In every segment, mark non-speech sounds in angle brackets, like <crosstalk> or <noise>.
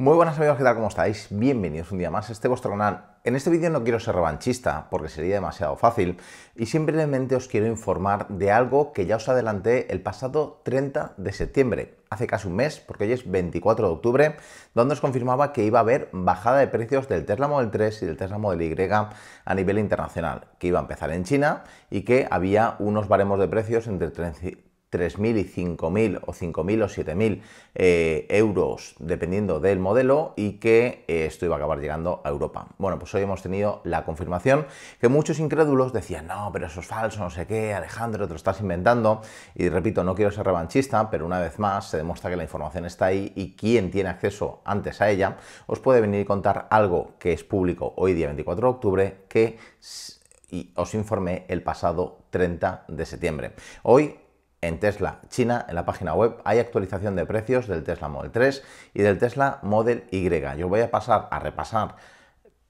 Muy buenas amigos, ¿qué tal? ¿Cómo estáis? Bienvenidos un día más a este vuestro canal. En este vídeo no quiero ser revanchista porque sería demasiado fácil y simplemente os quiero informar de algo que ya os adelanté el pasado 30 de septiembre, hace casi un mes, porque hoy es 24 de octubre, donde os confirmaba que iba a haber bajada de precios del Tesla Model 3 y del Tesla Model Y a nivel internacional, que iba a empezar en China y que había unos baremos de precios entre 3.000 y 5.000 o 5.000 o 7.000 eh, euros dependiendo del modelo y que eh, esto iba a acabar llegando a Europa. Bueno, pues hoy hemos tenido la confirmación que muchos incrédulos decían, no, pero eso es falso, no sé qué, Alejandro, te lo estás inventando. Y repito, no quiero ser revanchista, pero una vez más se demuestra que la información está ahí y quien tiene acceso antes a ella os puede venir y contar algo que es público hoy día 24 de octubre que... os informé el pasado 30 de septiembre. Hoy en Tesla China, en la página web, hay actualización de precios del Tesla Model 3 y del Tesla Model Y. Yo voy a pasar a repasar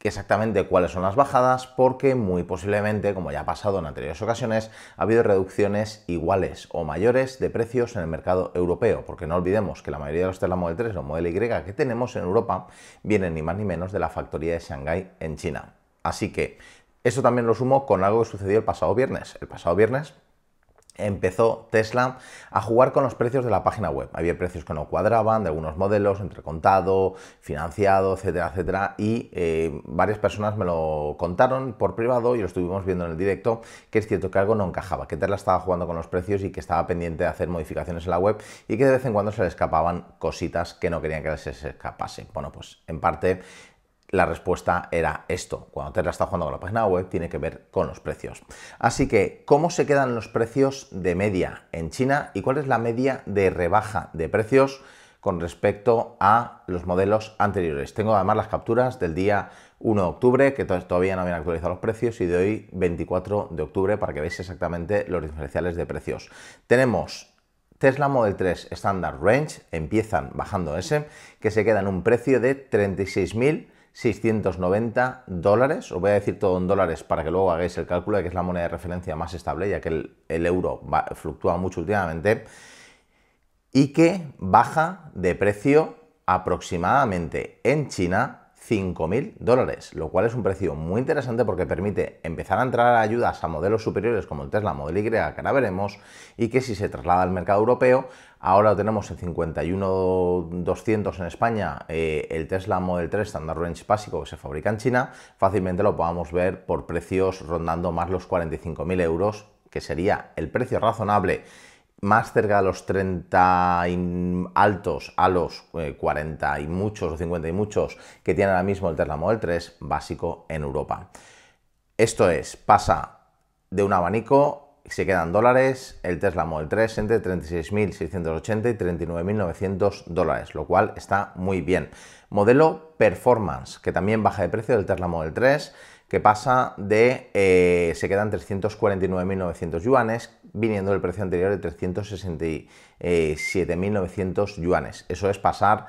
exactamente cuáles son las bajadas porque muy posiblemente, como ya ha pasado en anteriores ocasiones, ha habido reducciones iguales o mayores de precios en el mercado europeo, porque no olvidemos que la mayoría de los Tesla Model 3 o Model Y que tenemos en Europa vienen ni más ni menos de la factoría de Shanghái en China. Así que eso también lo sumo con algo que sucedió el pasado viernes. El pasado viernes empezó Tesla a jugar con los precios de la página web. Había precios que no cuadraban, de algunos modelos, entre contado, financiado, etcétera, etcétera. Y eh, varias personas me lo contaron por privado y lo estuvimos viendo en el directo, que es cierto que algo no encajaba, que Tesla estaba jugando con los precios y que estaba pendiente de hacer modificaciones en la web y que de vez en cuando se le escapaban cositas que no querían que se escapasen. escapase. Bueno, pues en parte la respuesta era esto. Cuando Tesla está jugando con la página web, tiene que ver con los precios. Así que, ¿cómo se quedan los precios de media en China y cuál es la media de rebaja de precios con respecto a los modelos anteriores? Tengo además las capturas del día 1 de octubre, que todavía no habían actualizado los precios, y de hoy 24 de octubre para que veáis exactamente los diferenciales de precios. Tenemos Tesla Model 3 Standard Range, empiezan bajando ese, que se queda en un precio de 36.000 690 dólares. Os voy a decir todo en dólares para que luego hagáis el cálculo de que es la moneda de referencia más estable, ya que el, euro fluctúa mucho últimamente. Y que baja de precio aproximadamente en China 5.000 dólares, lo cual es un precio muy interesante porque permite empezar a entrar a ayudas a modelos superiores como el Tesla Model Y, que ahora veremos, y que si se traslada al mercado europeo, ahora lo tenemos en 51.200 en España, eh, el Tesla Model 3 Standard Range básico que se fabrica en China, fácilmente lo podamos ver por precios rondando más los 45.000 euros, que sería el precio razonable más cerca de los 30 y altos a los 40 eh, y muchos o 50 y muchos que tiene ahora mismo el Tesla Model 3 básico en Europa. Esto es, pasa de un abanico se quedan dólares el Tesla Model 3 entre 36.680 y 39.900 dólares, lo cual está muy bien. Modelo Performance, que también baja de precio del Tesla Model 3, que pasa de, eh, se quedan 349.900 yuanes, viniendo del precio anterior de 367.900 yuanes. Eso es pasar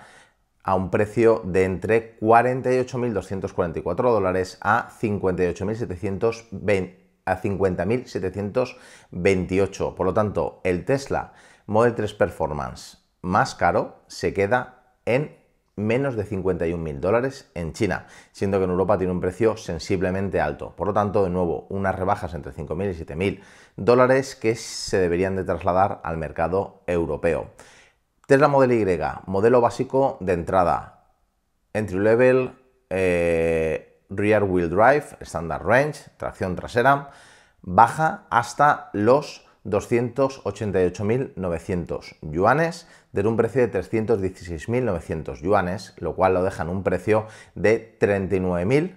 a un precio de entre 48.244 dólares a 58.720 a 50.728. Por lo tanto, el Tesla Model 3 Performance más caro se queda en menos de 51.000 dólares en China, siendo que en Europa tiene un precio sensiblemente alto. Por lo tanto, de nuevo, unas rebajas entre 5.000 y 7.000 dólares que se deberían de trasladar al mercado europeo. Tesla Model Y, modelo básico de entrada, entry level, eh, rear wheel drive, standard range, tracción trasera, baja hasta los 288.900 yuanes de un precio de 316.900 yuanes, lo cual lo en un precio de 39.000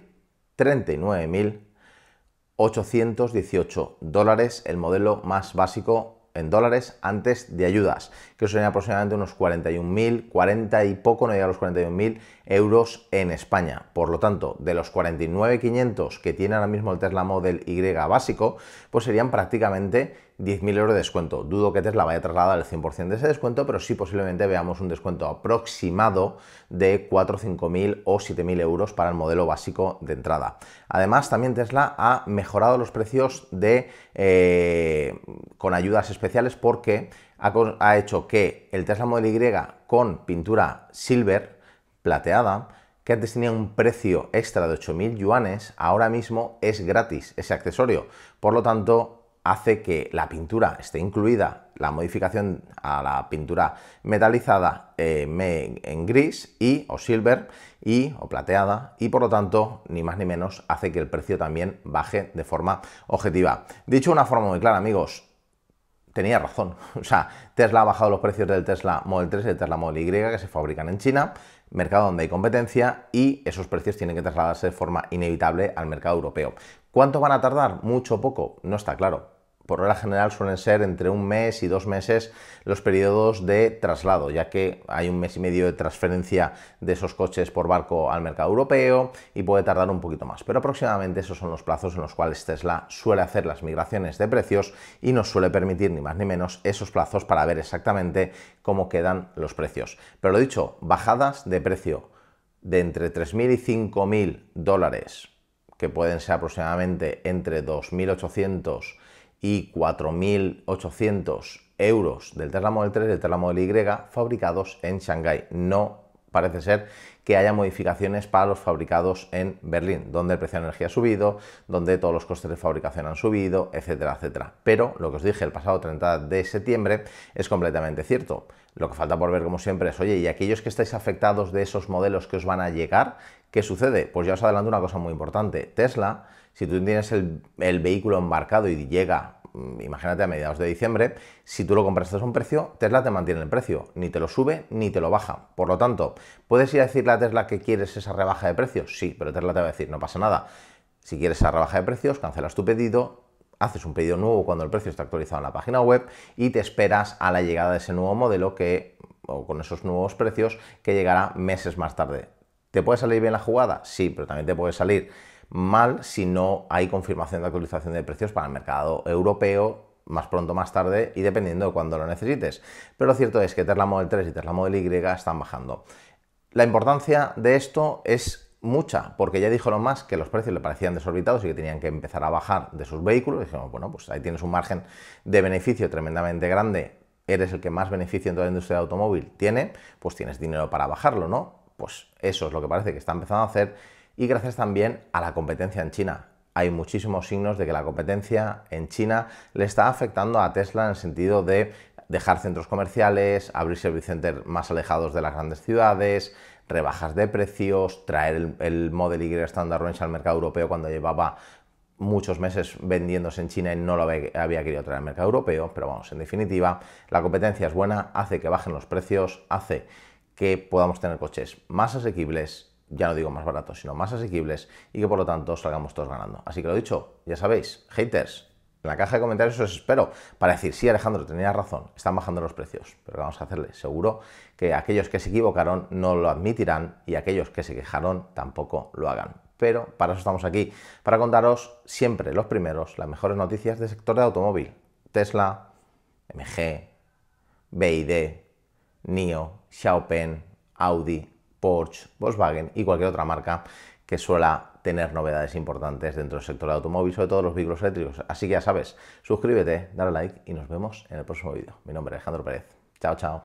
39.818 dólares el modelo más básico en dólares antes de ayudas, que serían aproximadamente unos 41.000, 40 y poco, no llega a los 41.000 euros en España. Por lo tanto, de los 49.500 que tiene ahora mismo el Tesla Model Y básico, pues serían prácticamente 10.000 euros de descuento. Dudo que Tesla vaya a trasladar el 100% de ese descuento, pero sí posiblemente veamos un descuento aproximado de 4, 5.000 o 7.000 euros para el modelo básico de entrada. Además, también Tesla ha mejorado los precios de, eh, con ayudas especiales porque ha, ha hecho que el Tesla Model Y con pintura silver plateada que antes tenía un precio extra de 8.000 yuanes, ahora mismo es gratis ese accesorio. Por lo tanto, hace que la pintura esté incluida, la modificación a la pintura metalizada eh, en gris y o silver y o plateada y por lo tanto ni más ni menos hace que el precio también baje de forma objetiva. Dicho de una forma muy clara amigos, tenía razón. <laughs> O sea, Tesla ha bajado los precios del Tesla Model 3 y del Tesla Model Y que se fabrican en China, mercado donde hay competencia y esos precios tienen que trasladarse de forma inevitable al mercado europeo. ¿Cuánto van a tardar? Mucho o poco, no está claro por regla general suelen ser entre un mes y dos meses los periodos de traslado, ya que hay un mes y medio de transferencia de esos coches por barco al mercado europeo y puede tardar un poquito más. Pero aproximadamente esos son los plazos en los cuales Tesla suele hacer las migraciones de precios y nos suele permitir ni más ni menos esos plazos para ver exactamente cómo quedan los precios. Pero lo dicho, bajadas de precio de entre 3.000 y 5.000 dólares, que pueden ser aproximadamente entre 2.800 y 4.800 euros del Tesla Model 3 y del Terra Model Y fabricados en Shanghái. No parece ser que haya modificaciones para los fabricados en Berlín, donde el precio de energía ha subido, donde todos los costes de fabricación han subido, etcétera, etcétera. Pero lo que os dije el pasado 30 de septiembre es completamente cierto. Lo que falta por ver, como siempre, es, oye, y aquellos que estáis afectados de esos modelos que os van a llegar, ¿qué sucede? Pues ya os adelanto una cosa muy importante. Tesla, si tú tienes el, el vehículo embarcado y llega imagínate a mediados de diciembre, si tú lo compraste a un precio, Tesla te mantiene el precio, ni te lo sube ni te lo baja. Por lo tanto, ¿puedes ir a decirle a Tesla que quieres esa rebaja de precios? Sí, pero Tesla te va a decir, no pasa nada. Si quieres esa rebaja de precios, cancelas tu pedido, haces un pedido nuevo cuando el precio está actualizado en la página web y te esperas a la llegada de ese nuevo modelo que o con esos nuevos precios que llegará meses más tarde. ¿Te puede salir bien la jugada? Sí, pero también te puede salir mal si no hay confirmación de actualización de precios para el mercado europeo más pronto más tarde y dependiendo de cuándo lo necesites. Pero lo cierto es que Tesla Model 3 y Tesla Model Y están bajando. La importancia de esto es mucha, porque ya dijeron más que los precios le parecían desorbitados y que tenían que empezar a bajar de sus vehículos. dijimos, bueno, pues ahí tienes un margen de beneficio tremendamente grande, eres el que más beneficio en toda la industria de automóvil tiene, pues tienes dinero para bajarlo, ¿no? Pues eso es lo que parece que está empezando a hacer y gracias también a la competencia en China. Hay muchísimos signos de que la competencia en China le está afectando a Tesla en el sentido de dejar centros comerciales, abrir service más alejados de las grandes ciudades, rebajas de precios, traer el, Model Y Standard Range al mercado europeo cuando llevaba muchos meses vendiéndose en China y no lo había querido traer al mercado europeo, pero vamos, en definitiva, la competencia es buena, hace que bajen los precios, hace que podamos tener coches más asequibles ya no digo más baratos, sino más asequibles y que por lo tanto salgamos todos ganando. Así que lo dicho, ya sabéis, haters, en la caja de comentarios os espero para decir, sí Alejandro, tenía razón, están bajando los precios, pero vamos a hacerle? Seguro que aquellos que se equivocaron no lo admitirán y aquellos que se quejaron tampoco lo hagan. Pero para eso estamos aquí, para contaros siempre los primeros, las mejores noticias del sector de automóvil. Tesla, MG, BID, NIO, Xiaopeng, Audi, Porsche, Volkswagen y cualquier otra marca que suela tener novedades importantes dentro del sector del automóvil, sobre todo los vehículos eléctricos. Así que ya sabes, suscríbete, dale like y nos vemos en el próximo vídeo. Mi nombre es Alejandro Pérez. Chao, chao.